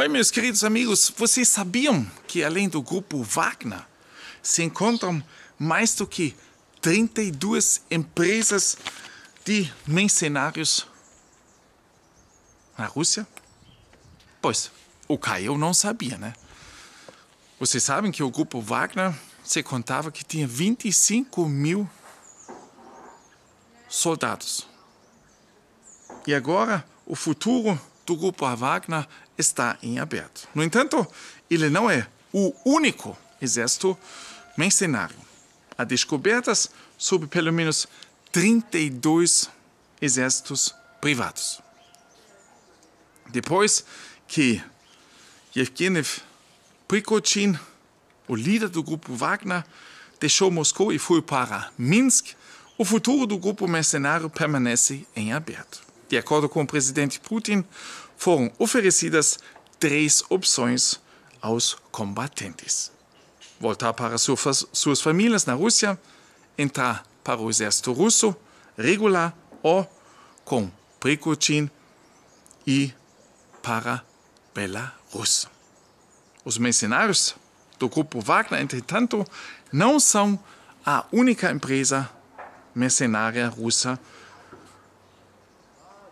Oi, meus queridos amigos, vocês sabiam que além do grupo Wagner se encontram mais do que 32 empresas de mercenários na Rússia? Pois, o Caio não sabia, né? Vocês sabem que o grupo Wagner se contava que tinha 25 mil soldados. E agora, o futuro do grupo Wagner está em aberto. No entanto, ele não é o único exército mercenário. Há descobertas sobre pelo menos 32 exércitos privados. Depois que Yevgeny Prikotin, o líder do grupo Wagner, deixou Moscou e foi para Minsk, o futuro do grupo mercenário permanece em aberto. De acordo com o presidente Putin, foram oferecidas três opções aos combatentes: voltar para suas famílias na Rússia, entrar para o exército russo regular ou com Prikotin e para Belarus. Os mercenários do grupo Wagner, entretanto, não são a única empresa mercenária russa.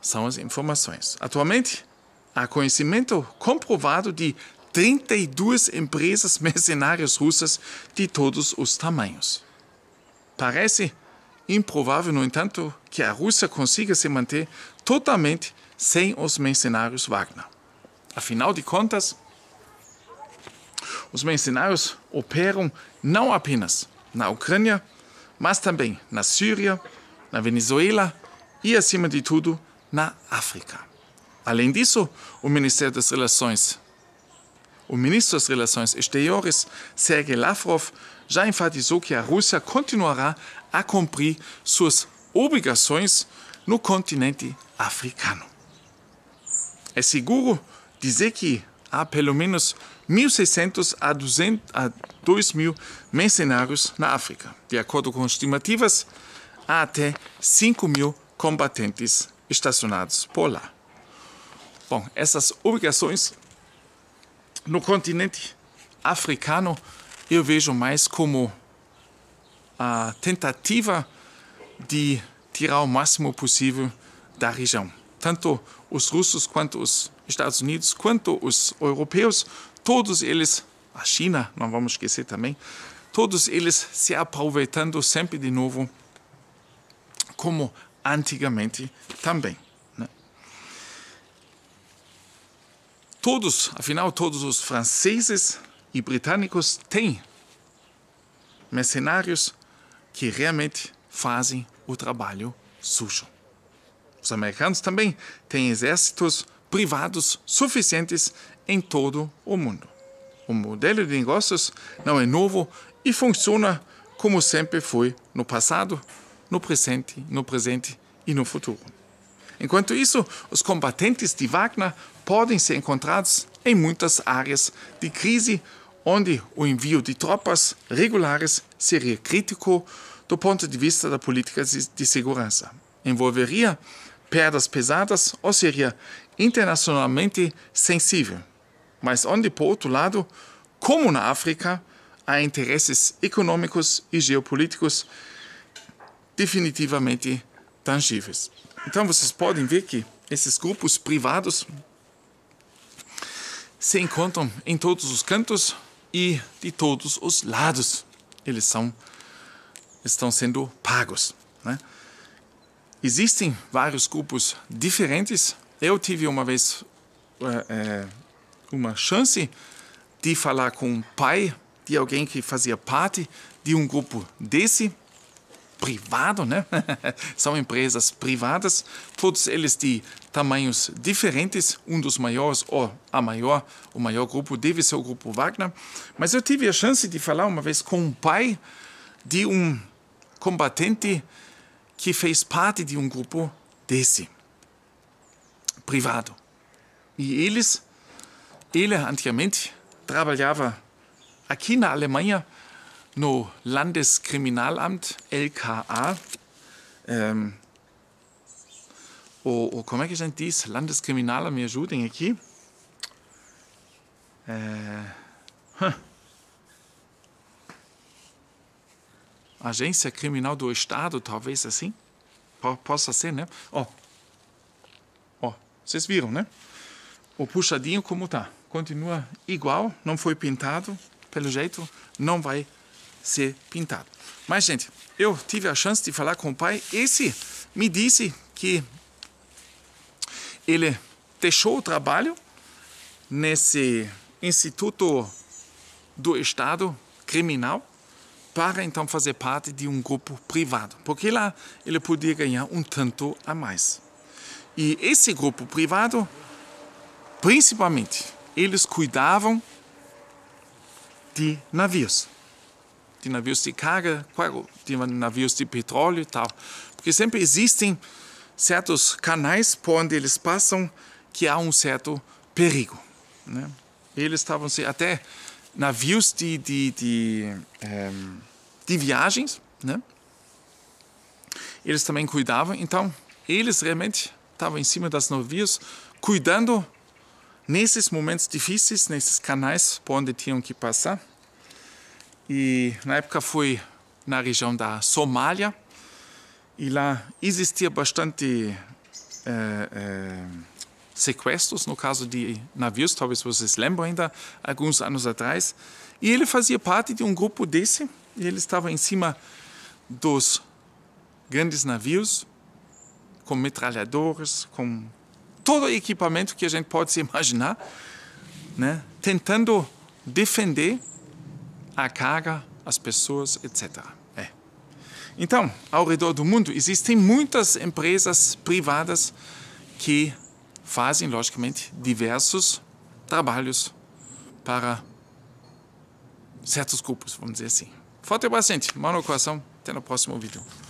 São as informações. Atualmente, há conhecimento comprovado de 32 empresas mercenárias russas de todos os tamanhos. Parece improvável, no entanto, que a Rússia consiga se manter totalmente sem os mercenários Wagner. Afinal de contas, os mercenários operam não apenas na Ucrânia, mas também na Síria, na Venezuela e, acima de tudo, na África. Além disso, o Ministério das Relações, o ministro das Relações Exteriores, Sergei Lavrov, já enfatizou que a Rússia continuará a cumprir suas obrigações no continente africano. É seguro dizer que há pelo menos 1.600 a, a 2.000 mercenários na África. De acordo com estimativas, há até 5.000 combatentes estacionados por lá. Bom, essas obrigações no continente africano eu vejo mais como a tentativa de tirar o máximo possível da região. Tanto os russos quanto os Estados Unidos, quanto os europeus, todos eles, a China, não vamos esquecer também, todos eles se aproveitando sempre de novo, como antigamente também. Todos, afinal, todos os franceses e britânicos têm mercenários que realmente fazem o trabalho sujo. Os americanos também têm exércitos privados suficientes em todo o mundo. O modelo de negócios não é novo e funciona como sempre foi no passado, no presente, no presente e no futuro. Enquanto isso, os combatentes de Wagner podem ser encontrados em muitas áreas de crise, onde o envio de tropas regulares seria crítico do ponto de vista da política de segurança. Envolveria perdas pesadas ou seria internacionalmente sensível. Mas onde, por outro lado, como na África, há interesses econômicos e geopolíticos definitivamente tangíveis. Então vocês podem ver que esses grupos privados se encontram em todos os cantos e de todos os lados. Eles são estão sendo pagos, né? Existem vários grupos diferentes. Eu tive uma vez é, uma chance de falar com o pai de alguém que fazia parte de um grupo desse privado, né? São empresas privadas, todos eles de tamanhos diferentes. Um dos maiores, ou a maior, o maior grupo deve ser o grupo Wagner. Mas eu tive a chance de falar uma vez com o um pai de um combatente que fez parte de um grupo desse privado. E eles, ele antigamente trabalhava aqui na Alemanha no Landeskriminalamt, LKA. o, o, como é que a gente diz? Landeskriminalamt, me ajudem aqui. Øh, huh. Agência Criminal do Estado, talvez assim. P possa ser, né? Ó. Oh. Ó, oh. vocês viram, né? O puxadinho como tá. Continua igual, não foi pintado, pelo jeito não vai ser pintado. Mas, gente, eu tive a chance de falar com o pai. Esse me disse que ele deixou o trabalho nesse Instituto do Estado Criminal para então fazer parte de um grupo privado, porque lá ele podia ganhar um tanto a mais. E esse grupo privado, principalmente, eles cuidavam de navios de navios de carga, é de navios de petróleo e tal. Porque sempre existem certos canais por onde eles passam que há um certo perigo. Né? Eles estavam até navios de, de, de, eh, de viagens, né? eles também cuidavam. Então, eles realmente estavam em cima das navios, cuidando nesses momentos difíceis, nesses canais por onde tinham que passar. E na época fui na região da Somália e lá existia bastante é, é, sequestros, no caso de navios, talvez vocês lembram ainda, alguns anos atrás. E ele fazia parte de um grupo desse e ele estava em cima dos grandes navios com metralhadores, com todo o equipamento que a gente pode se imaginar, né? tentando defender a carga, as pessoas, etc. É. Então, ao redor do mundo existem muitas empresas privadas que fazem, logicamente, diversos trabalhos para certos grupos, vamos dizer assim. Forte abraço, gente. Mano coração. Até no próximo vídeo.